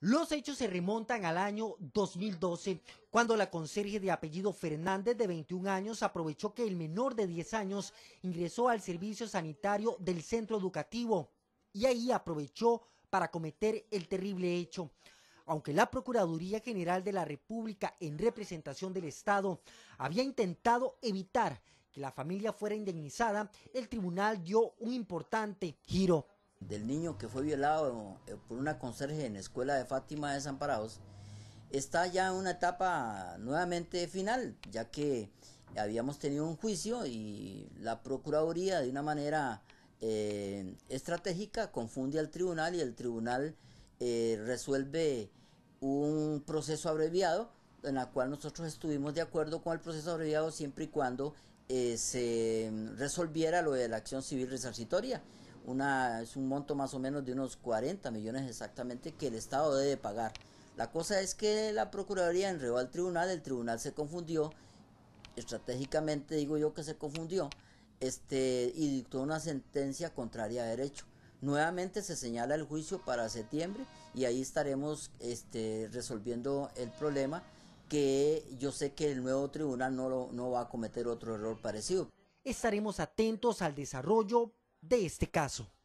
Los hechos se remontan al año 2012, cuando la conserje de apellido Fernández, de 21 años, aprovechó que el menor de 10 años ingresó al servicio sanitario del centro educativo y ahí aprovechó para cometer el terrible hecho. Aunque la Procuraduría General de la República, en representación del Estado, había intentado evitar que la familia fuera indemnizada, el tribunal dio un importante giro del niño que fue violado eh, por una conserje en la escuela de Fátima de Desamparados está ya en una etapa nuevamente final, ya que habíamos tenido un juicio y la Procuraduría de una manera eh, estratégica confunde al tribunal y el tribunal eh, resuelve un proceso abreviado en la cual nosotros estuvimos de acuerdo con el proceso abreviado siempre y cuando eh, se resolviera lo de la acción civil resarcitoria. Una, es un monto más o menos de unos 40 millones exactamente que el Estado debe pagar. La cosa es que la Procuraduría enredó al tribunal, el tribunal se confundió, estratégicamente digo yo que se confundió, este, y dictó una sentencia contraria a derecho. Nuevamente se señala el juicio para septiembre y ahí estaremos este, resolviendo el problema que yo sé que el nuevo tribunal no, no va a cometer otro error parecido. Estaremos atentos al desarrollo de este caso.